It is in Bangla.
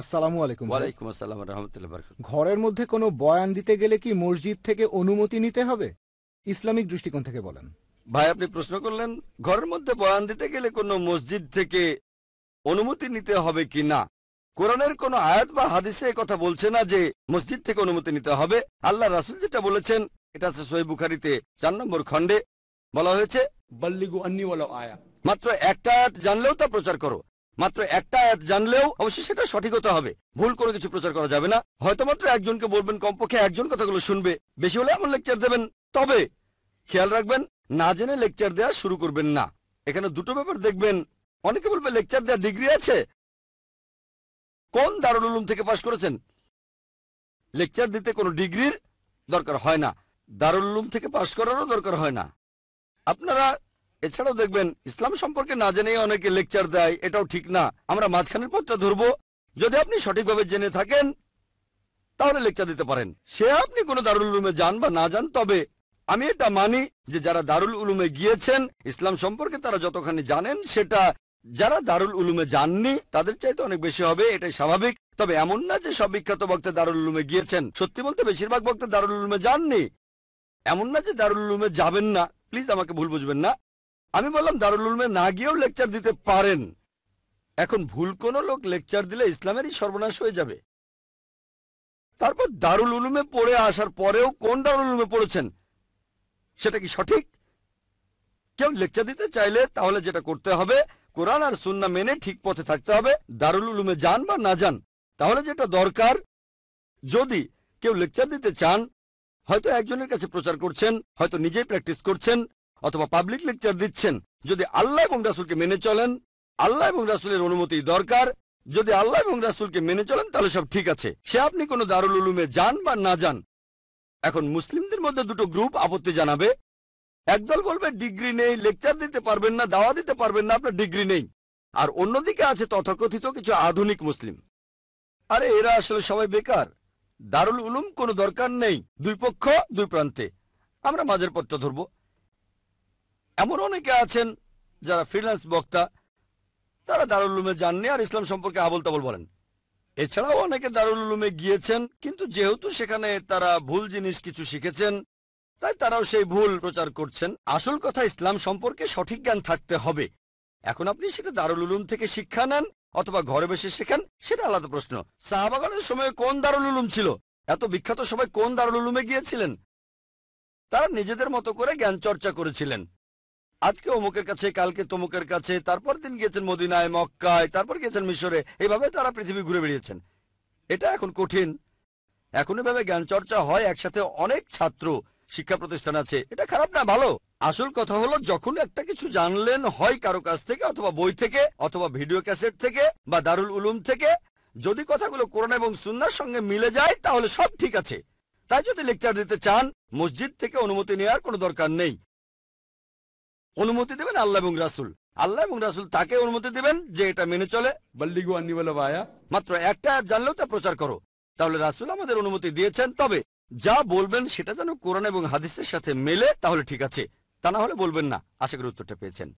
আসসালামু আলাইকুম ওয়ালাইকুম আসসালাম রহমতুল্লাহ ঘরের মধ্যে কোনো বয়ান দিতে গেলে কি মসজিদ থেকে অনুমতি নিতে হবে ইসলামিক দৃষ্টিকোণ থেকে বলেন ভাই আপনি প্রশ্ন করলেন ঘরের মধ্যে বয়ান দিতে গেলে কোনো মসজিদ থেকে অনুমতি নিতে হবে কি না কোরআনের কোন আয়াত বা হাদিসে কথা বলছে না যে মসজিদ থেকে অনুমতি নিতে হবে আল্লাহ রাসুল যেটা বলেছেন এটা আছে সহি বুখারিতে চার নম্বর খণ্ডে বলা হয়েছে বল্লিগু মাত্র একটা আয়াত জানলেও তা প্রচার করো মাত্র একটা আয়াত জানলেও অবশ্যই সেটা সঠিক হতে হবে ভুল করে কিছু প্রচার করা যাবে না হয়তো মাত্র একজনকে বলবেন কমপক্ষে একজন কথাগুলো শুনবে বেশি হলে এমন লেকচার দেবেন তবে খেয়াল রাখবেন না জেনে লেকচার দেওয়া শুরু করবেন না এখানে দুটো ব্যাপার দেখবেন অনেকে বলবে লেকচার দেওয়ার ডিগ্রি আছে কোন দারুল উলুম থেকে পাশ করেছেন লেকচার দিতে কোনো ডিগ্রির দরকার হয় না দারুল উলুম থেকে পাশ করারও দরকার হয় না আপনারা এছাড়াও দেখবেন ইসলাম সম্পর্কে না জেনে অনেকে লেকচার দেয় এটাও ঠিক না আমরা মাঝখানের পথটা ধরব যদি আপনি সঠিকভাবে জেনে থাকেন তাহলে লেকচার দিতে পারেন সে আপনি কোনো দারুল উলুমে যান বা না যান তবে আমি এটা মানি যে যারা দারুল উলুমে গিয়েছেন ইসলাম সম্পর্কে তারা যতখানি জানেন সেটা যারা দারুল উলুমে যাননি তাদের চাইতে অনেক বেশি হবে এটাই স্বাভাবিক তবে এমন না যে সব বিখ্যাত বক্তা দারুল উলুমে গিয়েছেন সত্যি বলতে বেশিরভাগ বক্তা দারুল উলুমে যাননি এমন না যে দারুল উলুমে যাবেন না প্লিজ আমাকে ভুল বুঝবেন না আমি বললাম দারুল উলমে না গিয়েও লেকচার দিতে পারেন এখন ভুল কোনো লোক লেকচার দিলে ইসলামেরই সর্বনাশ হয়ে যাবে তারপর দারুল উলুমে পড়ে আসার পরেও কোন দারুল উলুমে পড়েছেন সেটা কি সঠিক কেউ লেকচার দিতে চাইলে তাহলে যেটা করতে হবে কোরআন আর সুন্না মেনে ঠিক পথে থাকতে হবে দারুল উলুমে যান বা না যান তাহলে যেটা দরকার যদি কেউ লেকচার দিতে চান হয়তো একজনের কাছে প্রচার করছেন হয়তো নিজেই প্র্যাকটিস করছেন অথবা পাবলিক লেকচার দিচ্ছেন যদি আল্লাহ এবং রাসুলকে মেনে চলেন আল্লাহ এবং রাসুলের অনুমতি দরকার যদি আল্লাহ এবং রাসুলকে মেনে চলেন তাহলে সব ঠিক আছে সে আপনি কোনো দারুল উলুমে যান বা না যান এখন মুসলিমদের মধ্যে দুটো গ্রুপ আপত্তি জানাবে একদল বলবে ডিগ্রি নেই লেকচার দিতে পারবেন না দাওয়া দিতে পারবেন না আপনার ডিগ্রি নেই আর অন্যদিকে আছে তথাকথিত কিছু আধুনিক মুসলিম আরে এরা আসলে সবাই বেকার দারুল উলুম কোনো দরকার নেই দুই পক্ষ দুই প্রান্তে আমরা মাঝের পথটা ধরবো এমন অনেকে আছেন যারা ফ্রিল্যান্স বক্তা তারা দারুলুমে যাননি আর ইসলাম সম্পর্কে আবল তাবল বলেন এছাড়াও অনেকে দারুল উলুমে গিয়েছেন কিন্তু যেহেতু সেখানে তারা ভুল জিনিস কিছু শিখেছেন তাই তারাও সেই ভুল প্রচার করছেন আসল কথা ইসলাম সম্পর্কে সঠিক জ্ঞান থাকতে হবে এখন আপনি সেটা দারুল উলুম থেকে শিক্ষা নেন অথবা ঘরে বসে শেখান সেটা আলাদা প্রশ্ন সাহাবাগানের সময় কোন দারুল উলুম ছিল এত বিখ্যাত সবাই কোন দারুল উলুমে গিয়েছিলেন তারা নিজেদের মতো করে জ্ঞান চর্চা করেছিলেন আজকে অমুকের কাছে কালকে তমুকের কাছে তারপর দিন গিয়েছেন মদিনায় মক্কায় তারপর গিয়েছেন মিশরে এইভাবে তারা পৃথিবী ঘুরে বেড়িয়েছেন এটা এখন কঠিন এখন এভাবে জ্ঞান চর্চা হয় একসাথে অনেক ছাত্র শিক্ষা প্রতিষ্ঠান আছে এটা খারাপ না ভালো আসল কথা হলো যখন একটা কিছু জানলেন হয় কারো কাছ থেকে অথবা বই থেকে অথবা ভিডিও ক্যাসেট থেকে বা দারুল উলুম থেকে যদি কথাগুলো করোনা এবং সুন্নার সঙ্গে মিলে যায় তাহলে সব ঠিক আছে তাই যদি লেকচার দিতে চান মসজিদ থেকে অনুমতি নেওয়ার কোনো দরকার নেই অনুমতি দেবেন আল্লাহ এবং রাসুল আল্লাহ এবং রাসুল তাকে অনুমতি দেবেন যে এটা মেনে চলে মাত্র একটা জানলেও তা প্রচার করো তাহলে রাসুল আমাদের অনুমতি দিয়েছেন তবে যা বলবেন সেটা যেন কোরআন এবং হাদিসের সাথে মেলে তাহলে ঠিক আছে তা না হলে বলবেন না আশা করি উত্তরটা পেয়েছেন